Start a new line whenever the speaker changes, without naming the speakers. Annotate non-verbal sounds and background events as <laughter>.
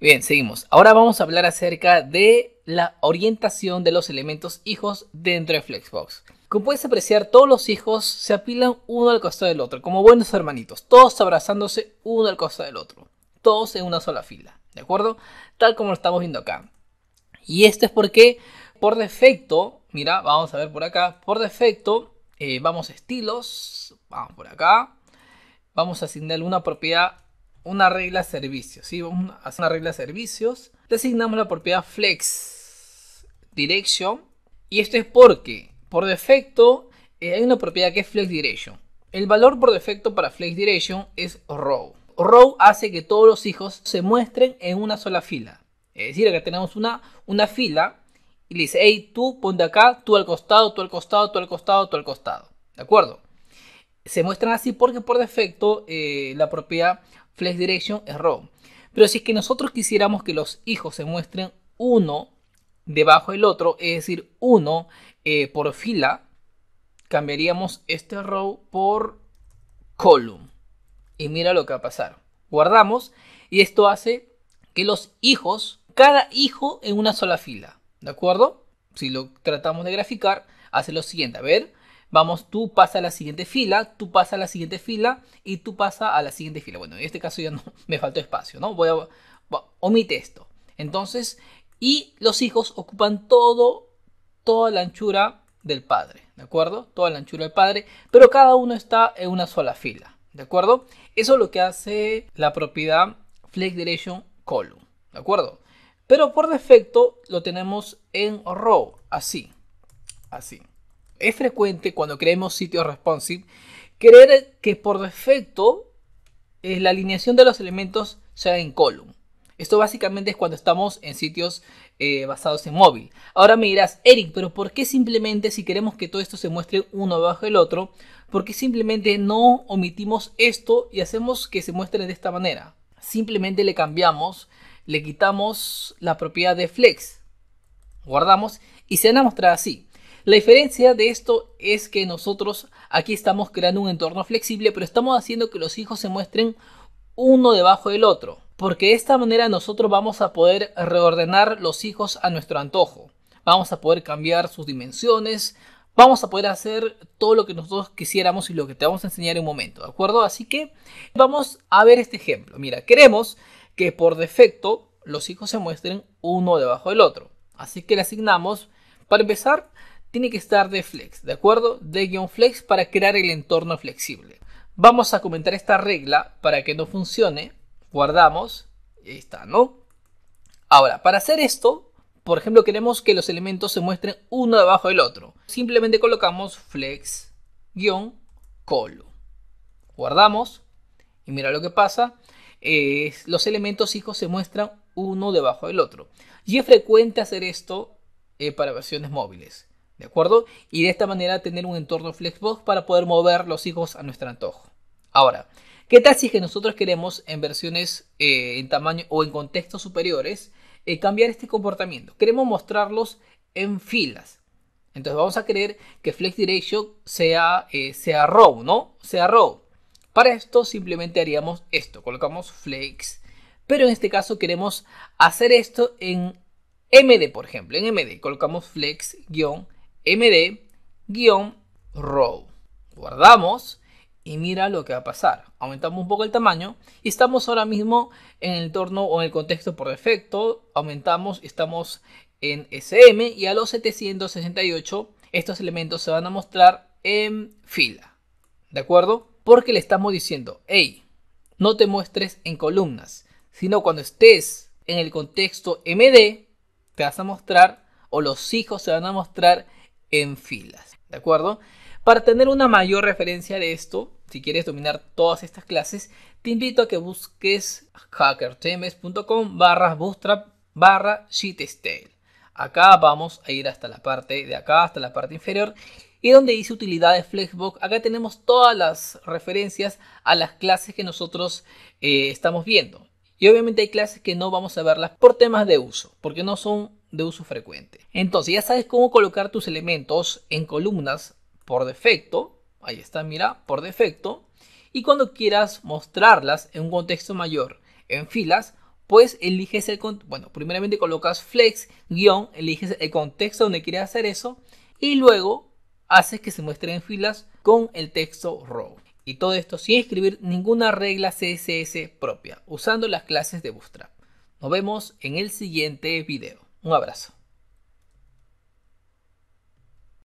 Bien, seguimos. Ahora vamos a hablar acerca de la orientación de los elementos hijos dentro de Flexbox. Como puedes apreciar, todos los hijos se apilan uno al costado del otro, como buenos hermanitos, todos abrazándose uno al costado del otro, todos en una sola fila, ¿de acuerdo? Tal como lo estamos viendo acá. Y esto es porque, por defecto, mira, vamos a ver por acá, por defecto, eh, vamos a estilos, vamos por acá, vamos a asignarle una propiedad una regla servicios. ¿sí? Vamos a hacer una regla servicios. Designamos la propiedad flex direction. Y esto es porque por defecto eh, hay una propiedad que es flex direction. El valor por defecto para flex direction es row. Row hace que todos los hijos se muestren en una sola fila. Es decir, acá tenemos una, una fila y le dice, hey, tú ponte acá, tú al costado, tú al costado, tú al costado, tú al costado. ¿De acuerdo? se muestran así porque por defecto eh, la propiedad flex direction es row. Pero si es que nosotros quisiéramos que los hijos se muestren uno debajo del otro, es decir, uno eh, por fila, cambiaríamos este row por column. Y mira lo que va a pasar. Guardamos y esto hace que los hijos, cada hijo en una sola fila, ¿de acuerdo? Si lo tratamos de graficar, hace lo siguiente, a ver, Vamos, tú pasa a la siguiente fila, tú pasa a la siguiente fila y tú pasa a la siguiente fila. Bueno, en este caso ya no <laughs> me faltó espacio, ¿no? Voy a omite esto. Entonces, y los hijos ocupan todo toda la anchura del padre, ¿de acuerdo? Toda la anchura del padre, pero cada uno está en una sola fila, ¿de acuerdo? Eso es lo que hace la propiedad flex direction column, ¿de acuerdo? Pero por defecto lo tenemos en row, así, así. Es frecuente cuando creemos sitios responsive creer que por defecto eh, la alineación de los elementos sea en column. Esto básicamente es cuando estamos en sitios eh, basados en móvil. Ahora me dirás, Eric, pero ¿por qué simplemente si queremos que todo esto se muestre uno bajo del otro, por qué simplemente no omitimos esto y hacemos que se muestren de esta manera? Simplemente le cambiamos, le quitamos la propiedad de flex, guardamos y se van a mostrar así. La diferencia de esto es que nosotros aquí estamos creando un entorno flexible, pero estamos haciendo que los hijos se muestren uno debajo del otro, porque de esta manera nosotros vamos a poder reordenar los hijos a nuestro antojo. Vamos a poder cambiar sus dimensiones, vamos a poder hacer todo lo que nosotros quisiéramos y lo que te vamos a enseñar en un momento, ¿de acuerdo? Así que vamos a ver este ejemplo. Mira, queremos que por defecto los hijos se muestren uno debajo del otro. Así que le asignamos, para empezar, tiene que estar de flex, ¿de acuerdo? De guión flex para crear el entorno flexible. Vamos a comentar esta regla para que no funcione. Guardamos. ahí está, ¿no? Ahora, para hacer esto, por ejemplo, queremos que los elementos se muestren uno debajo del otro. Simplemente colocamos flex guión colo. Guardamos. Y mira lo que pasa. los elementos hijos se muestran uno debajo del otro. Y es frecuente hacer esto eh, para versiones móviles. ¿De acuerdo? Y de esta manera tener un entorno Flexbox para poder mover los hijos a nuestro antojo. Ahora, ¿qué tal si que nosotros queremos en versiones eh, en tamaño o en contextos superiores eh, cambiar este comportamiento? Queremos mostrarlos en filas. Entonces vamos a querer que Flex Direction eh, sea, row, ¿no? Sea row. Para esto simplemente haríamos esto, colocamos Flex. Pero en este caso queremos hacer esto en MD, por ejemplo, en MD colocamos flex md-row. Guardamos y mira lo que va a pasar. Aumentamos un poco el tamaño y estamos ahora mismo en el entorno o en el contexto por defecto. Aumentamos, estamos en SM y a los 768 estos elementos se van a mostrar en fila. ¿De acuerdo? Porque le estamos diciendo, hey, no te muestres en columnas, sino cuando estés en el contexto MD, te vas a mostrar o los hijos se van a mostrar en filas, ¿de acuerdo? Para tener una mayor referencia de esto, si quieres dominar todas estas clases, te invito a que busques hackertemes.com barra bootstrap barra style Acá vamos a ir hasta la parte de acá, hasta la parte inferior, y donde dice utilidades Flexbox, acá tenemos todas las referencias a las clases que nosotros eh, estamos viendo. Y obviamente hay clases que no vamos a verlas por temas de uso, porque no son de uso frecuente. Entonces ya sabes cómo colocar tus elementos en columnas por defecto. Ahí está, mira, por defecto. Y cuando quieras mostrarlas en un contexto mayor, en filas, pues eliges el... Bueno, primeramente colocas flex, guión, eliges el contexto donde quieres hacer eso y luego haces que se muestren en filas con el texto row. Y todo esto sin escribir ninguna regla CSS propia, usando las clases de Bootstrap. Nos vemos en el siguiente video. Un abrazo.